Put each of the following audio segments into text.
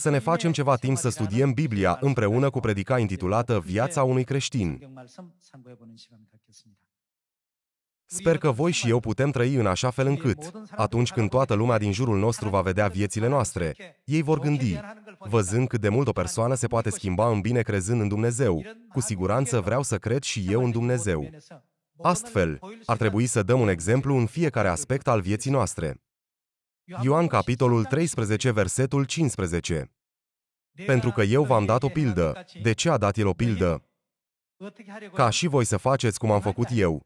să ne facem ceva timp să studiem Biblia împreună cu predica intitulată Viața unui creștin. Sper că voi și eu putem trăi în așa fel încât, atunci când toată lumea din jurul nostru va vedea viețile noastre, ei vor gândi, văzând cât de mult o persoană se poate schimba în bine crezând în Dumnezeu, cu siguranță vreau să cred și eu în Dumnezeu. Astfel, ar trebui să dăm un exemplu în fiecare aspect al vieții noastre. Ioan capitolul 13, versetul 15 pentru că eu v-am dat o pildă. De ce a dat el o pildă? Ca și voi să faceți cum am făcut eu.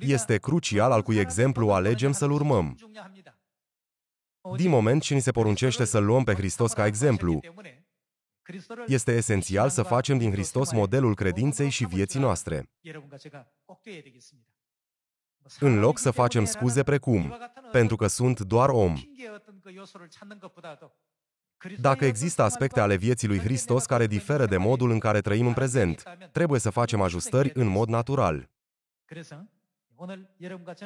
Este crucial al cui exemplu alegem să-l urmăm. Din moment ce ni se poruncește să luăm pe Hristos ca exemplu, este esențial să facem din Hristos modelul credinței și vieții noastre. În loc să facem scuze precum, pentru că sunt doar om, dacă există aspecte ale vieții lui Hristos care diferă de modul în care trăim în prezent, trebuie să facem ajustări în mod natural.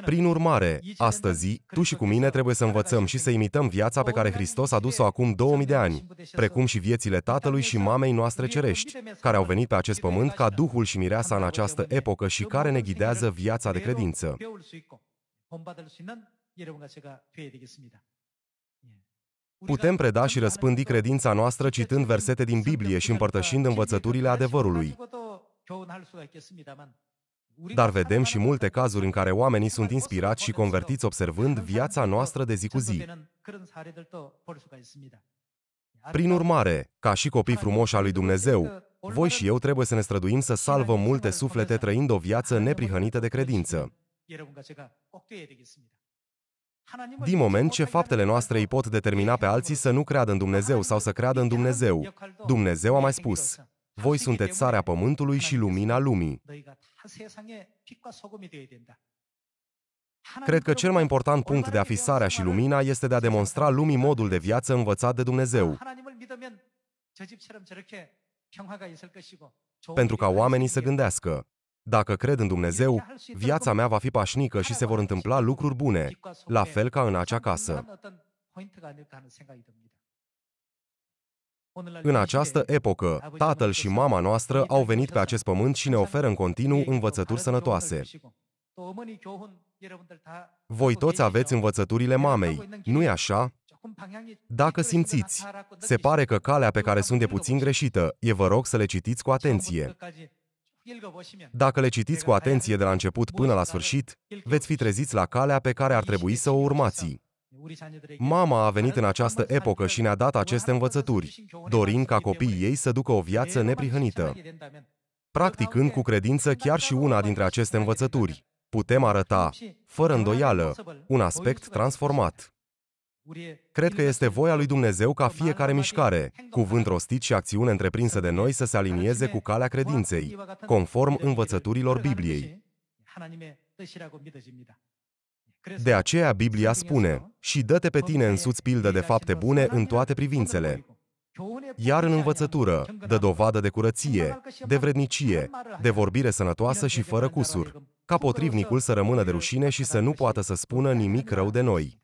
Prin urmare, astăzi, tu și cu mine trebuie să învățăm și să imităm viața pe care Hristos a dus-o acum 2000 de ani, precum și viețile Tatălui și Mamei noastre cerești, care au venit pe acest pământ ca Duhul și Mireasa în această epocă și care ne ghidează viața de credință. Putem preda și răspândi credința noastră citând versete din Biblie și împărtășind învățăturile adevărului. Dar vedem și multe cazuri în care oamenii sunt inspirați și convertiți observând viața noastră de zi cu zi. Prin urmare, ca și copii frumoși al lui Dumnezeu, voi și eu trebuie să ne străduim să salvăm multe suflete trăind o viață neprihănită de credință. Din moment ce faptele noastre îi pot determina pe alții să nu creadă în Dumnezeu sau să creadă în Dumnezeu, Dumnezeu a mai spus, voi sunteți sarea pământului și lumina lumii. Cred că cel mai important punct de a fi sarea și lumina este de a demonstra lumii modul de viață învățat de Dumnezeu. Pentru ca oamenii să gândească, dacă cred în Dumnezeu, viața mea va fi pașnică și se vor întâmpla lucruri bune, la fel ca în acea casă. În această epocă, tatăl și mama noastră au venit pe acest pământ și ne oferă în continuu învățături sănătoase. Voi toți aveți învățăturile mamei, nu-i așa? Dacă simțiți, se pare că calea pe care sunt de puțin greșită, e vă rog să le citiți cu atenție. Dacă le citiți cu atenție de la început până la sfârșit, veți fi treziți la calea pe care ar trebui să o urmați. Mama a venit în această epocă și ne-a dat aceste învățături, dorind ca copiii ei să ducă o viață neprihănită. Practicând cu credință chiar și una dintre aceste învățături, putem arăta, fără îndoială, un aspect transformat. Cred că este voia lui Dumnezeu ca fiecare mișcare, cuvânt rostit și acțiune întreprinsă de noi să se alinieze cu calea credinței, conform învățăturilor Bibliei. De aceea Biblia spune, și dă-te pe tine însuți pildă de fapte bune în toate privințele. Iar în învățătură, dă dovadă de curăție, de vrednicie, de vorbire sănătoasă și fără cusuri, ca potrivnicul să rămână de rușine și să nu poată să spună nimic rău de noi.